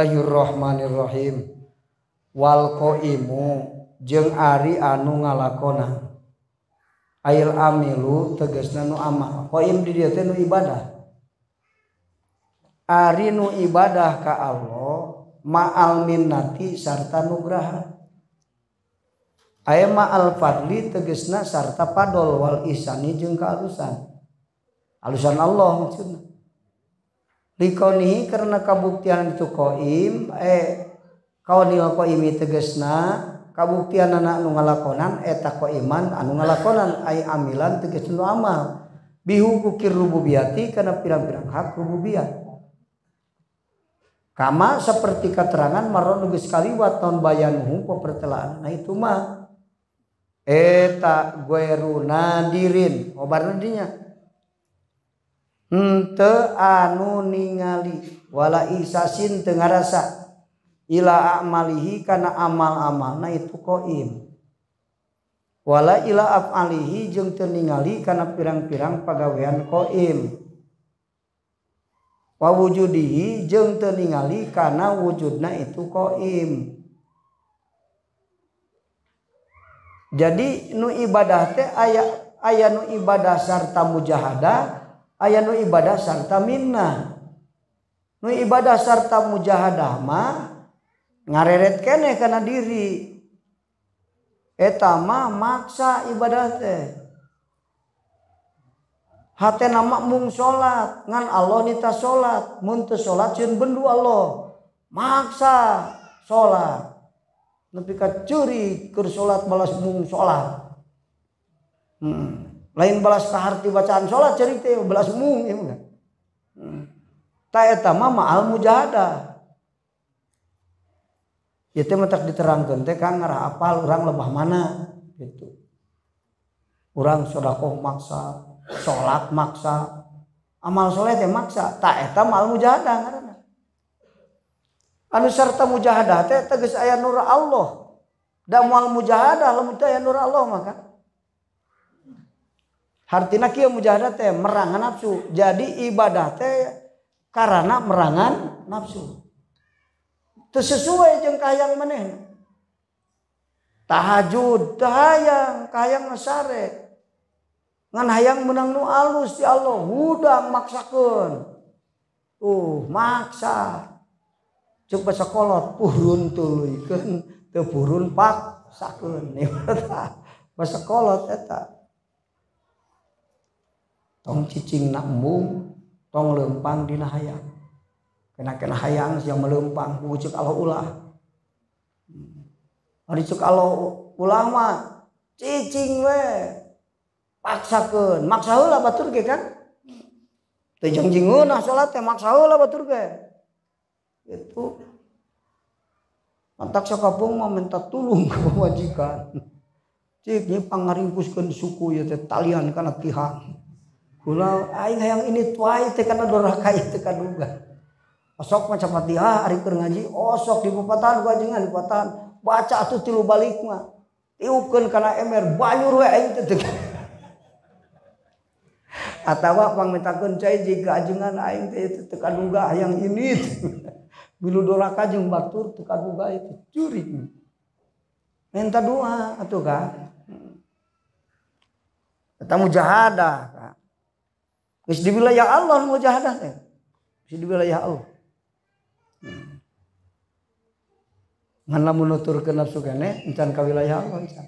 hirrohmanirrohim Walkoimu jeung Ari anu ngalakanamilu tegesna ibadah Arinu ibadah ka Allah maalminti sarta nugraha aya ma alfatli tegesna sarta padol Walisani jeung ke alusan alusan Allah sunnah karena kabuktiankoim eh, te kabuktian anak ngalakonan eta eh, ko iman anu ngalakonan illan teges a bikir rubati karena pirang-pirarang hak rub kamma seperti katerangan mar nu Kaliwa bayang pertelan Nah ituakgueer eh, dirin obatdinya anu ningaliwalasin Ten Ihi karena amal-amal Nah itu qimwalaila alihi teringali karena pirang-pirang pegaweian qimwujudi jeng terali karena wujudnya itu qim jadi nu ibadah teh aya aya nu iba dasar tamu jahada yang aya nu ibadah sarta minnah nu ibadah sarta mujahadah mah ngareret kene karena diri etama maksa ibadah teh hati nama mung solat ngan Allah nita sholat solat sholat cun bendu Allah maksa solat, tapi kacuri ker sholat balas mung solat. hmm lain balas paharti bacaan sholat cerita belas mung ya enggak tak mama al mujahada ya teh mentak diterangkan teh kang ngarah apal orang lebah mana gitu orang sodakoh maksa sholat maksa amal sholat teh maksa tak eta ma'al mujahada ngarana anu serta mujahadah teh tegas ayat nur Allah dan mual mujahadah lamun teh nur Allah maka hartina kia mujahadah teh merangan nafsu jadi ibadah teh karena merangan nafsu sesuai jeng kayang meneh tahajud tahayang kayang masare ngan hayang menang nu alus di Allah hudang maksakun. uh maksa cuk basa kolot purun tuluykeun teu pak, sakun. basa kolot eta tong cicing nak embung tong lempang dina hayang kena kena hayang yang melempang kucuk Allah ulah hari cuk Allah ulah mah cicing we paksakeun maksa ulah batur ke kan tejang jingun nah salat teh maksa ulah batur ke itu Mantak sakapung mah minta tulung ke majikan. Cik ini pangaringkuskan suku ya talian karena tihan pulau aing hayang ini tuai teh kana doraka itu kaduga osok macam fatihah ari keur ngaji osok di bupatan gua jeung di bupatan baca atuh tilu balik mah tiupkeun kana emer banyur we aing teh atawa pangmintakeun cai jika ajengan aing teh teu kaduga hayang ini bilu doraka jeung batur teu kaduga itu curi minta doa atuh ka. Tamu jahadah kak hmm. Geus di wilayah Allah jahadah ya? teh. Geus di wilayah Allah. Hmm. Ngan lamun nuturkeun nafsu kene encan ka wilayah Allah encan.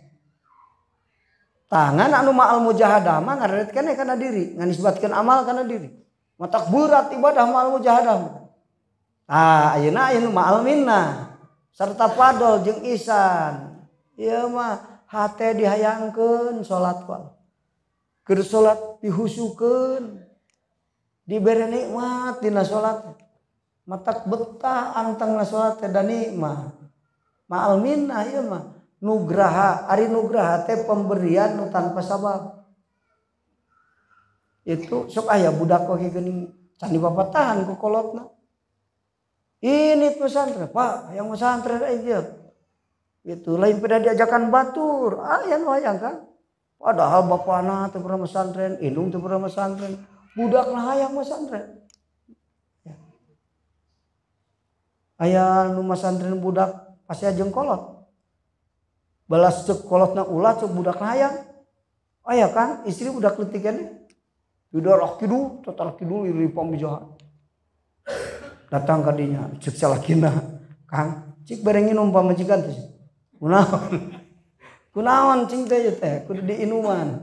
Tangan anu ma'al mujahadah mah ngaret kene kana diri, nganisbatkeun amal kana diri. Matakburat ibadah ma'al mujahadah. Ah ayeuna ayeuna anu ma'al minna, serta padol jeung isan. Ieu mah hate dihayangkeun salat kuat. Ker salat dihusukeun diberi nikmat dina matak betah antang nasolat ada dan nikmat ma'al minnah ya ma nugraha ari nugraha teh pemberian nu tanpa sabab itu sok ayah budak kok geuning can tahan ku kolotna ini pesantren pak yang pesantren aja itu lain pada diajakan batur ah yang wayang kan padahal bapak anak tuh pernah pesantren indung tuh pernah pesantren budak lah yang mas Andre. Ya. ayah nu Andre budak pasti ajeng kolot balas cek kolotnya ulah cek budak lah ayah kan istri budak letikannya Yudha rok kidul, total kidul iri pamijahan. Datang kadinya, cek salah Kang, cek barengin umpama majikan tuh. Kunaon. Kunaon cing teh ya teh, kudu diinuman.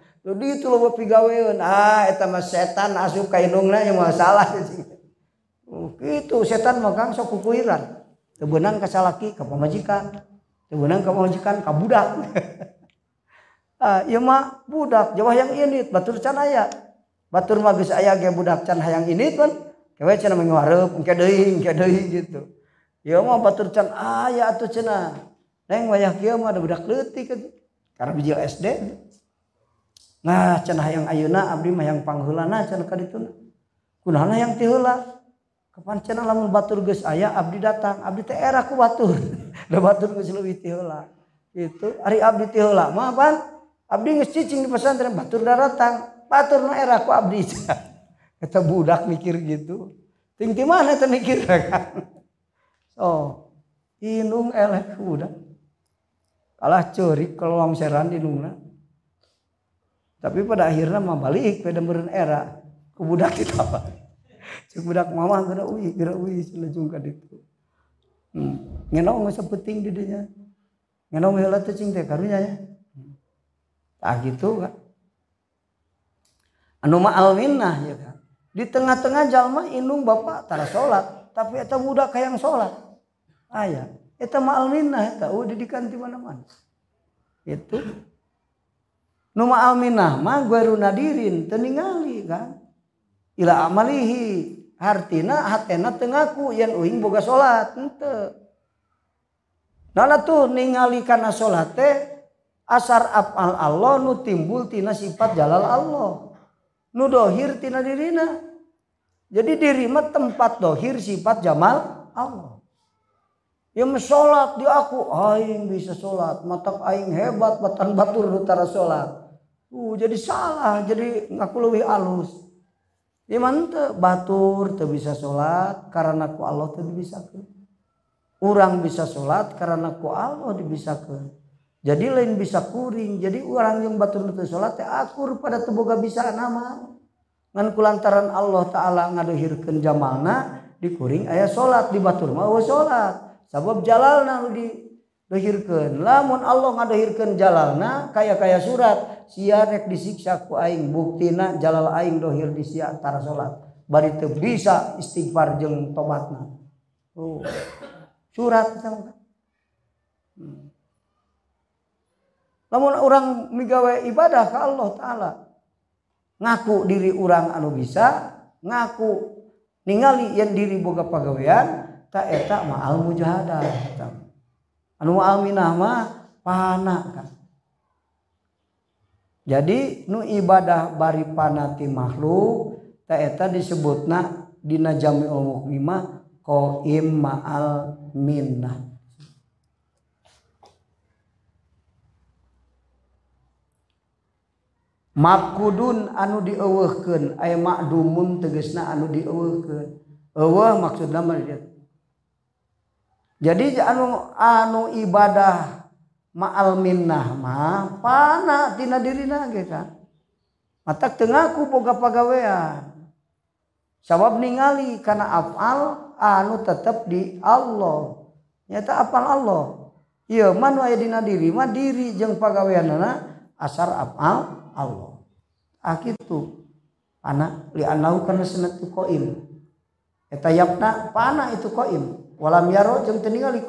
itu lo pigaweun ah itu mas setan asup ka indungna nya mah salah oh, gitu setan mah kang sok kukuiran teu beunang ka salaki ka pamajikan teu beunang ka pamajikan budak ah ya mah budak jawa yang ini batur can aya batur mah geus aya budak can hayang ini kan kewe cenah menghareup engke deui engke deui gitu ya mah batur can ayah atuh cina. neng wayah kieu mah ada budak kan, karena bijil SD Nah cenah yang ayuna abdi mah yang panghula nah can kadituna. Kunalah yang tihula. Kapan can lamun batur geus aya abdi datang. Abdi teh era ku batur. Da batur geus leuwih tihula. Itu Ari abdi tihula mah pan abdi geus cicing di pesantren batur da datang. Batur na era ku abdi. Eta budak mikir gitu. Ting ti mana teh mikir kan. Oh, inung elek budak. Kalah curik kalau wong seran inungna tapi pada akhirnya mah balik pada meren era ke budak itu apa cek budak mama kena ui kira ui sila ka ditu hmm. ngenau nggak sepeting di dunia? ngenau heula teh cing teh karunya ya hmm. ah gitu kan anu ma ya kan di tengah-tengah jalma inung bapak tara sholat tapi eta budak yang sholat ayah ya. eta ma alminah eta udah oh, didikan di mana-mana itu Numa alminah mah nadirin dirin teningali kan. Ila amalihi hartina hatena tengaku yang uing boga salat henteu. Nana tuh ningali kana salat teh asar afal Allah nu timbul tina sifat jalal Allah. Nu dohir tina dirina. Jadi diri mah tempat dohir sifat jamal Allah. Yang salat di aku aing bisa salat, matak aing hebat, batan batur utara salat. Uh, jadi salah jadi nggak perlu alus diman batur tuh bisa salat karenaku Allah terbisa ke orang bisa salat karena ku Allah dibis ke jadi lain bisa kuring jadi orang yang batu salatkur pada temmoga bisa nama denganku lantaran Allah ta'ala ngaduhirkan zamanah dikuring ayah salat di Batur ma salat sabab jalanan di hirkan la Allahhirkan jalna kayak kayak surat sirek disiksakuing buktinajalallaining dhohir di sitara salat bari bisa istighfarjeng tobatna surat namun orang migrawai ibadah Allah ta'ala ngaku diri orang anu bisa ngaku ningalien diri boga pegaweian kayak tak mahal mu jahadat tapi mina pan jadi nu ibadah bari panati makhluk teta disebut na di Jaminamakudun anu dikenmak dumun teges na maksudlah melihat jadi jangan anu ibadah maalminnah ma pan diri mata tengahku poga pegawean sabab ningali karenahafal anu tetap di Allahnyata aal Allah diri Madiring pegaweian asarhafal Allah itu anak karena se Qim panah itu koim walam yaro jeng teu ningali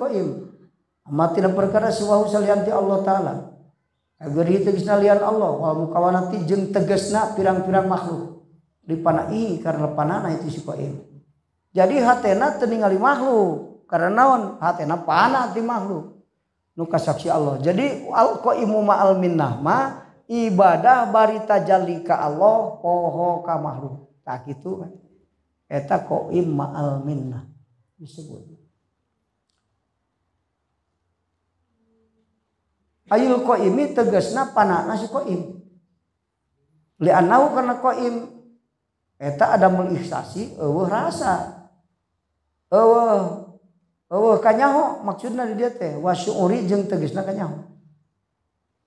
mati dan perkara siwahu salianti Allah taala agar itu tegasna lian Allah wa mukawanati jeng tegesna pirang-pirang makhluk dipanai karena panana itu si qaim jadi hatena teu makhluk karena naon hatena pana ti makhluk nuka saksi Allah jadi al qaimu ma'al minnah ma ibadah barita jali ka Allah poho ka makhluk tak itu kan eta qaim ma'al minnah disebut ayul qaimi tegasna panana si qaim lianau karena qaim eta ada melihsasi eueuh rasa eueuh eueuh kanyaho maksudna di dia teh wasyuri jeng tegasna kanyaho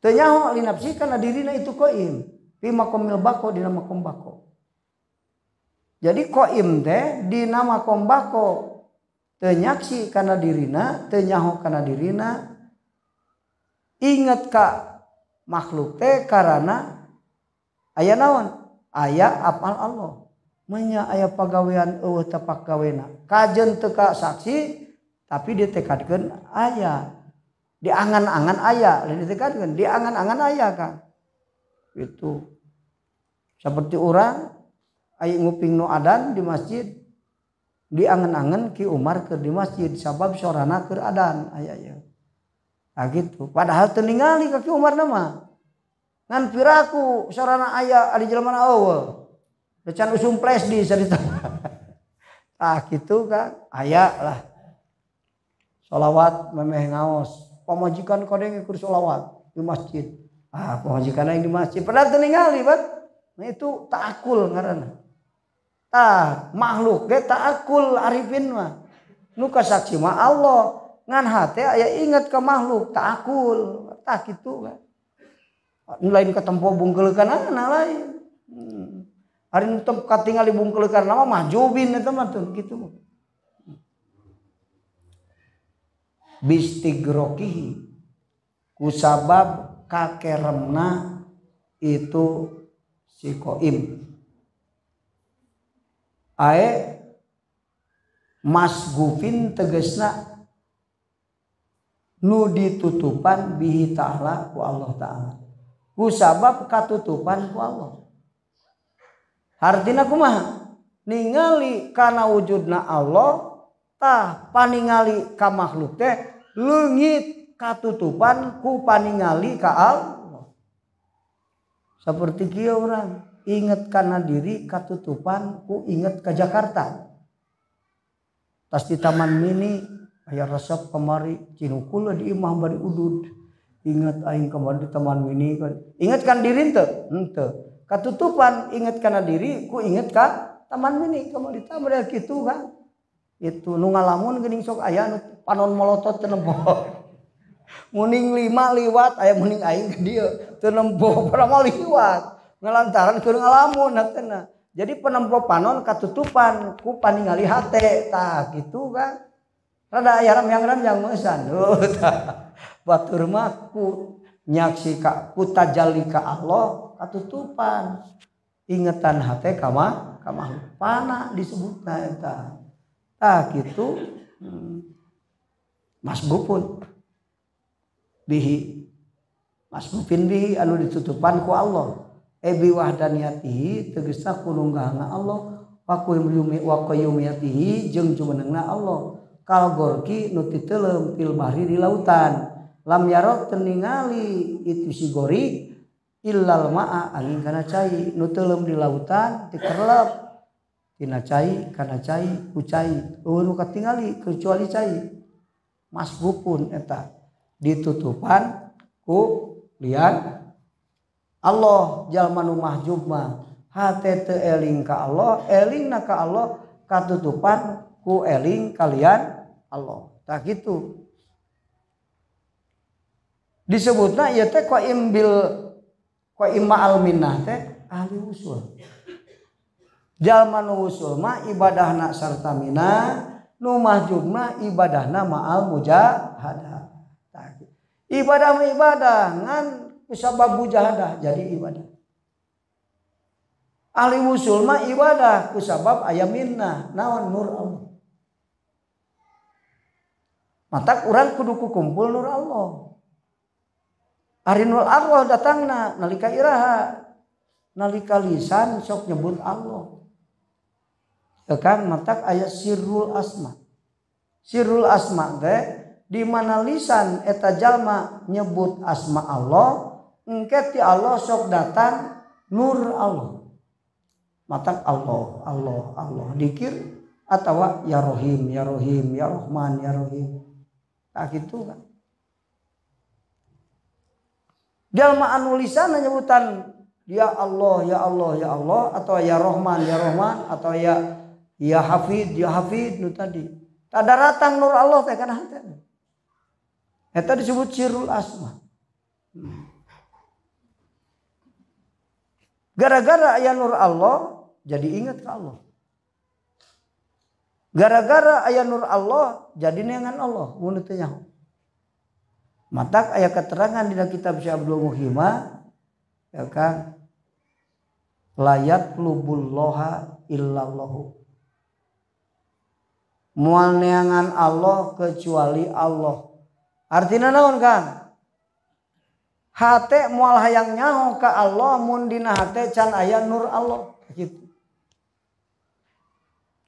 teu linapsi karena dirina itu qaim fi maqamil bako di nama kombako jadi qaim teh di nama kombako teu karena dirina teu karena kana dirina inget Kak makhluk teh karena ayaah nawan ayaah apal Allah menyaya pegawaian Oh tepak kawenak kajjan tekak saksi tapi ditekadatkan ayaah diangan-angan ayaah ditekad diangan-angan ayah kan itu seperti orang nguing nuadan di masjid diangan-angan ki Umar ke di masjidabab seorangana keadaan ayah-nyat Nah, gitu. Padahal teningali kaki Umar nama. Ngan piraku sarana ayah ada jelema oh, awal. Decan usum pres di cerita. ah gitu kan ayah lah. Salawat memeh ngaos. Pamajikan kadang ikut salawat di masjid. Ah pamajikan yang di masjid. Padahal teningali bat. Nah itu takul ngarana. Ah makhluk ge takul arifin mah. Nuka saksi mah Allah ngan hati ayah ingat ke makhluk takul tak gitu kan lain ketempo bungkelkan anak ah, lain hmm. hari ini ketinggal dibungkelkan nama majubin itu mah tuh gitu bistigrokihi kusabab kakeremna itu si koim ae masgufin tegesna nu ditutupan bihi ta'ala ku Allah ta'ala Ku sabab katutupan ku Allah hartina kumaha ningali karena wujudna Allah tah paningali ka makhluk teh leungit katutupan ku paningali ka Allah seperti kia orang inget karena diri katutupan ku inget ke Jakarta tas di taman mini ayah resep kemari cinukul di imah bari udud ingat aing kemari di teman mini kan. ingatkan diri ente ente katutupan ingat karena diri ku ingat ka taman mini kemari taman gitu kan itu nu ngalamun sok aya panon molotot teu muning lima liwat aya muning aing ke dia teu nempo mah liwat ngelantaran ke ngalamun hatena jadi penempo panon katutupan ku paningali hate tah gitu kan Rada aya ramyang-ramyang meusan. Oh, Batur mah ku nyaksi ka ku tajalli ka Allah katutupan. Ingetan hate kama kama pana disebutna eta. Tah kitu hmm. Mas Gupun bihi Mas Gupin bihi anu ditutupan ku Allah. Ebi eh, wahdaniyatihi tegesna kulunggahna Allah wa qayyumiyatihi jeung jumenengna Allah. kal Gorgi nulem il di lautan lamnyaro teningali itu sigorri di lautan di karena kecuali mas bu pun enak ditutupan ku lihat Allah jalmanmah Jumah htt Eling Ka Allah Eling na Allah katautupan ku eling kalian Allah tak gitu disebutnya ya teh kau imbil kau imma al minnah teh ahli usul Jalmanu usul ma gitu. ibadah nak serta mina nu mahjub ibadah nama al mujahada. ibadah ibadah ngan kusabab mujahadah jadi ibadah ahli usul ma ibadah kusabab ayam minnah naon nur Allah mata orang kudu kumpul nur Allah Hari Arinul arwah datangna nalika iraha nalika lisan sok nyebut Allah ya kan mata ayat sirul asma sirul asma teh di mana lisan eta jalma nyebut asma Allah engke ti Allah sok datang nur Allah mata Allah Allah Allah dikir atau ya rohim ya rohim ya rohman ya rohim gitu kan Jalma anu lisan nyebutan ya Allah, ya Allah, ya Allah atau ya Rahman, ya Rahman atau ya ya Hafid, ya Hafid nu tadi. Ada ratang nur Allah teh kana hate. Eta disebut sirul asma. Gara-gara ya nur Allah jadi ingat ke Allah gara-gara ayah nur Allah jadi nengan Allah mun matak ayah keterangan dalam kitab Syabdul Muhima ya kan layat lubul loha illallahu mual neangan Allah kecuali Allah artinya naon kan hate mual hayang nyaho ke Allah mundina hate can ayah nur Allah gitu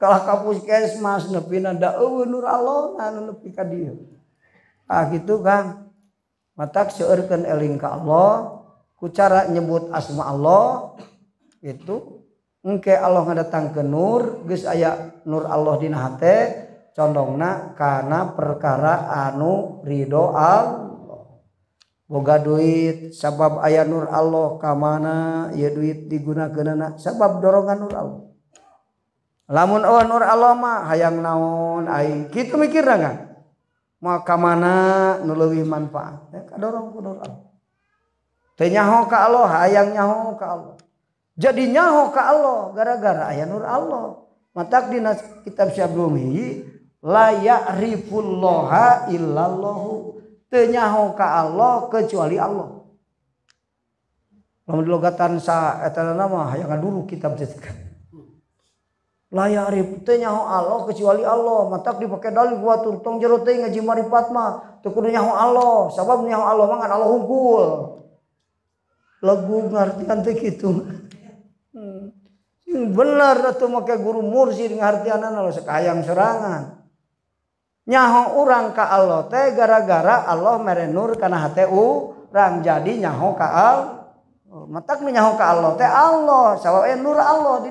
kapus Mas ah, gitu kan mata seken Eling Ka Allah kucara nyebut asma Allah itu eke Allah nggak datang ke Nur guys aya Nur Allahdinanate condongnak karena perkara anu Rihoa boga duit sabab ayah Nur Allah keana ye duit digunaken sabab dorongan Nur Allah lamun oh nur aloma hayang naon aing kita mikir kan mau mana nuluwi manfaat ya, orang ku nur Allah ka Allah hayang nyaho ka Allah jadi nyaho ka Allah gara-gara aya nur Allah matak dina kitab syablumihi layak ya'rifullaha loha teu nyaho ka Allah kecuali Allah Lalu logatan sa eta nama hayang dulu kitab teh layak teh nyaho Allah kecuali Allah matak dipakai dalil buat tong jero teh ngaji mari mah tuh kudu nyaho Allah sabab nyaho Allah mah Allah hunkul lagu ngartian teh kitu hmm. bener atuh make guru mursyid ngartianana lo sekayang serangan nyaho orang ka Allah teh gara-gara Allah merenur karena hati orang jadi nyaho ka Allah matak nyaho ka Allah teh Allah sabab eh nur Allah di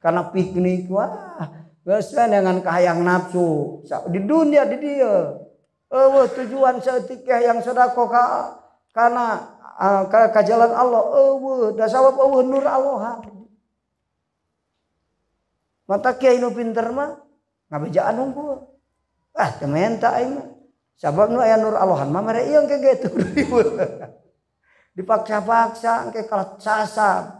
karena piknik wah sesuai dengan kahayang nafsu di dunia di dia oh, tujuan seetika yang sedekah ka karena uh, ka, jalan Allah oh, dah sabab oh, nur Allah mata kiai nu pinter mah ngabejaan unggul ah temen tak ini sabab nu aya nur Allah mah mere ieu kayak gitu dipaksa-paksa engke kalah sasab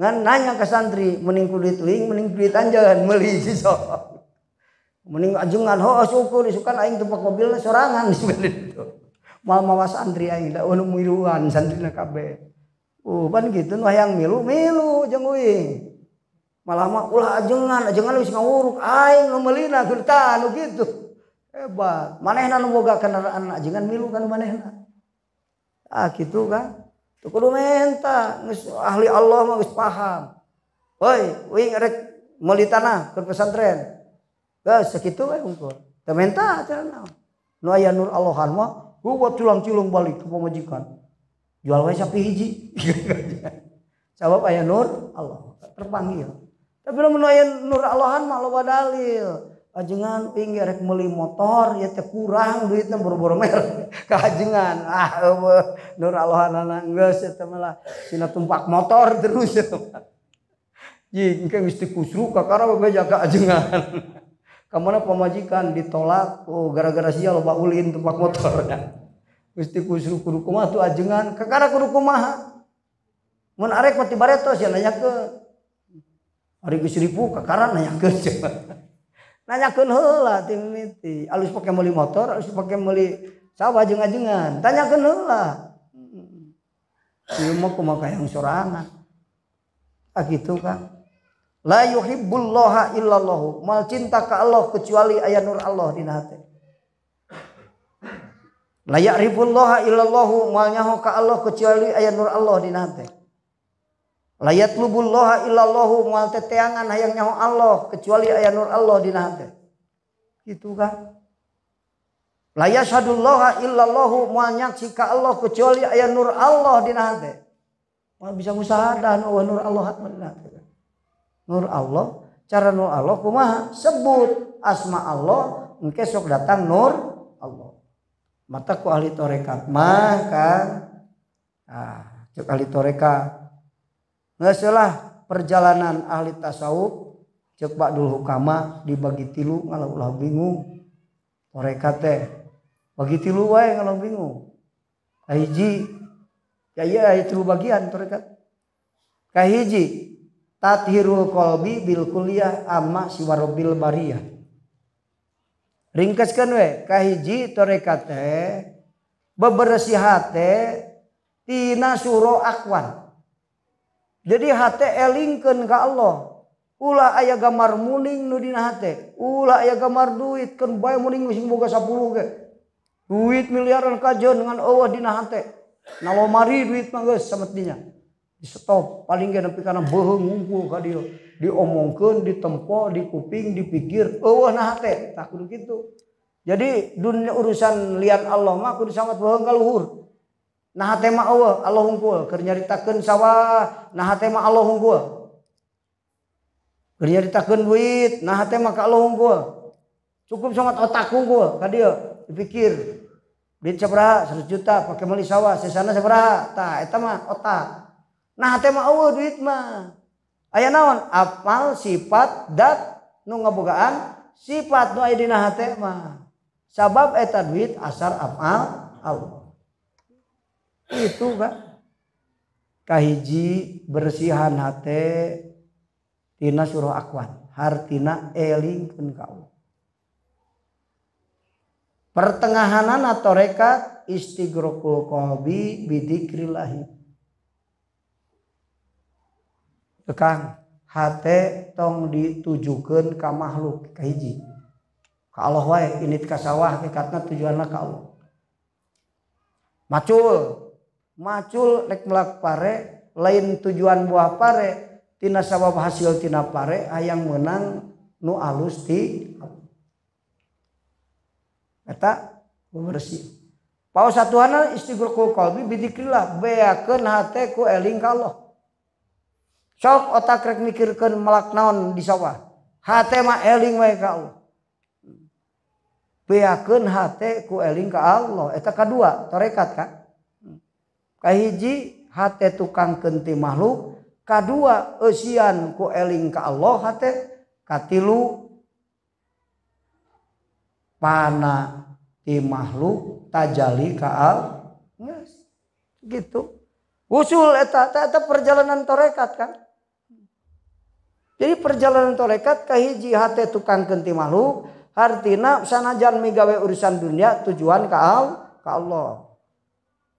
ngan nanya ke santri mending kulit wing mending kulit anjalan meli sisa mending ajungan ho syukur isukan aing tempat mobil sorangan itu mal mawa santri aing da anu miluan santri na kabe uh ban gitu nu yang milu milu jeung uing malah mah ulah ajengan ajengan geus ngawuruk aing lu meulina geurta nu gitu hebat manehna nu boga kendaraan ajengan milu kan manehna ah gitu kan kudu menta ahli Allah mah geus paham woi uing rek meuli tanah ke pesantren geus sakitu we unggul teu menta cenah nu aya nur Allahan mah gua tulang-culung balik ke pamajikan jual wae sapi hiji jawab aya nur Allah terpanggil tapi lamun aya nur Allahan mah loba dalil ajengan pinggir ya rek motor ya teh kurang duitnya buru-buru merk ka ajengan ah eueuh nur alohanana geus ya eta malah cina tumpak motor terus eta ya jing engke geus dikusru ka karaba beja ka ajengan kamana pamajikan ditolak oh gara-gara sia loba ulin tumpak motor Mesti kusru kudu kumaha tu ajengan ka kana kudu kumaha mun arek mati baretos ya nanyakeun ari geus ribu ka karana nanyakeun nanya hela tim miti alus pakai meli motor alus pakai meli sawah jeng ajengan tanya hela ieu mah kumaha yang sorangan ah gitu kan la yuhibbullaha illallahu mal cinta ka Allah kecuali ayat nur Allah di nate la ya'rifullaha illallahu mal nyaho ka Allah kecuali ayat nur Allah di nate layat lubullah illallahu mual teteangan hayang nyaho Allah kecuali ayat nur Allah di hate itu kan layat syadullah illallahu mual nyaksi Allah kecuali ayat nur Allah di hate mual bisa musahadah nu nur Allah di nur Allah cara nur Allah kumaha sebut asma Allah engke sok datang nur Allah mata ku ahli torekat maka ah cek ahli torekat setelah perjalanan ahli tasawuf cek dulu hukama dibagi tilu kalau ulah bingung mereka teh bagi tilu wae kalau bingung kahiji ya iya ya tilu bagian mereka kahiji tathirul kolbi bil kuliah amma siwarobil bariyah ringkaskan we kahiji teh beberesi hati tina suro akwan jadi HTL Lincoln ga Allah la aya Gamar mulling nudina ayaar duit duit miliaran kaj dengan mari duit stop paling karena bohong diomokan diempko di kuing dipikir takut begitu jadi dunia urusan li Allah maku sangat bohongga luhur nah tema Allah Allah hungkul keur sawah nah tema Allah hungkul keur duit nah tema Allah cukup sangat otak Kadiyo, dipikir duit sabaraha 100 juta pakai meli sawah sesana seberapa, tak eta mah otak nah tema Allah duit mah ayat naon apal sifat dat nu ngabogaan sifat nu aya dina hate mah sabab eta duit asar apal Allah itu kan kahiji bersihan hati tina suruh akwat hartina eling pun kau pertengahanan atau rekat istigrokul qalbi bidikrilahi kekang ya, hati tong ditujukan ke makhluk kahiji ke Allah wae ini ke sawah kekatna tujuannya ke Allah macul macul na melak pare lain tujuan buah pare Tina sabab hasiltinaapare ayang menang nulusti bersih pau satu ist otakrek mikirkan melaknaon di sawah H Elingku Allah kedua tarekat kan kahiji hate tukang kenti makhluk kedua esian ku eling ka Allah hate katilu pana ti makhluk tajali ka al yes. gitu usul eta eta perjalanan torekat kan jadi perjalanan torekat kahiji hate tukang kenti makhluk hartina sanajan migawe urusan dunia tujuan ka, al, ka Allah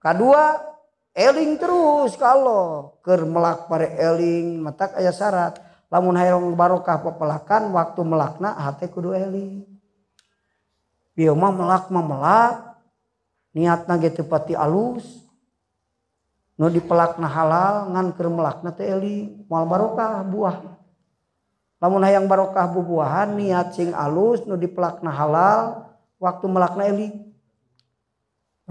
kedua Eling terus kalauker melak bare Eling matatak ayah syarat lamunrong Barokah pepelkan waktu melakna Eling bioma meakma meak niat napati alus no di pelakna halal nganker melakna Ti maal Barokah buah lamunang barokah bubuahan niat sing alus nu di pelakna halal waktu melakna Eling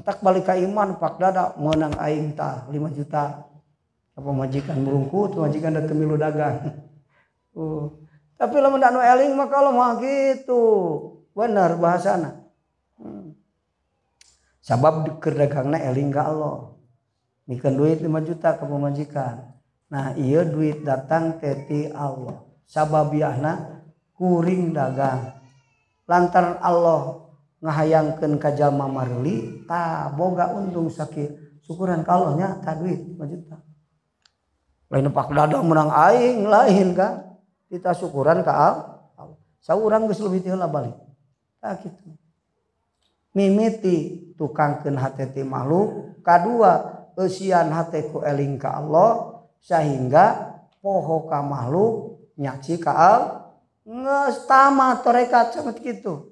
tak balik iman Pak dada menang airtah 5 juta apa majikan burungku majikan datang millu dagang uh. tapi Eling kalau mau gitu bener bahasa anak hmm. sabab kedagang Eling nggak Allah ni kan duit 5 juta ke majikan nah ia duit datang Teti Allah sababna kuring dagang lantern Allah kita hayangkan kajama Marli tak boga untung sakit syukuran kalaunya tadi duit lain menanging lain kan kita syukuran ke mimiti tukangkan HhtT malkhluk K2ian Hqka Allah sehingga pohoka makhluk nyaci ka ngestama tareka cepet gitu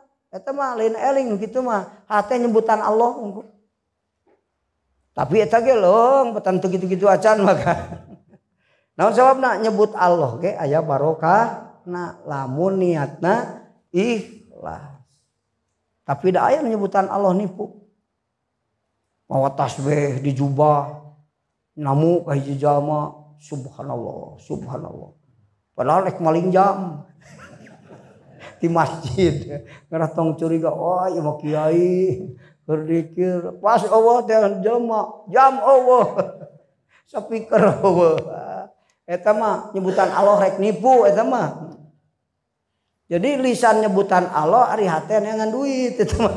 Eta mah lain eling gitu mah. Hati nyebutan Allah unggul. Tapi eta ge leung petan teu gitu-gitu acan maka. Naon sababna nyebut Allah ge aya barokah na lamun niatna ikhlas. Tapi da aya nyebutan Allah nipu. Mawa tasbih di jubah namu ka hiji jalma subhanallah subhanallah. Padahal rek maling jam. di masjid tong curiga oh ya mau kiai berzikir pas Allah teh jelema jam Allah speaker Allah eta mah nyebutan Allah rek nipu eta mah jadi lisan nyebutan Allah ari hate ngan duit eta mah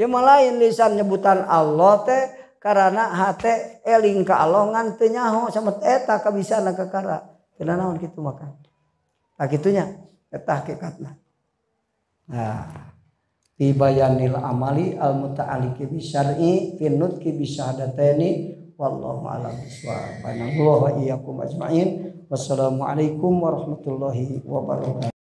ya malah lisan nyebutan Allah teh karena hate eling kealongan Allah ngan teu nyaho sama eta kabisana kekara teu naon kitu maka nah eta hakikatna nah tibayanil amali al muta'aliki bi syar'i fi nutqi bi syahadataini wallahu a'lam bissawab. wa iyyakum ajmain wassalamu warahmatullahi wabarakatuh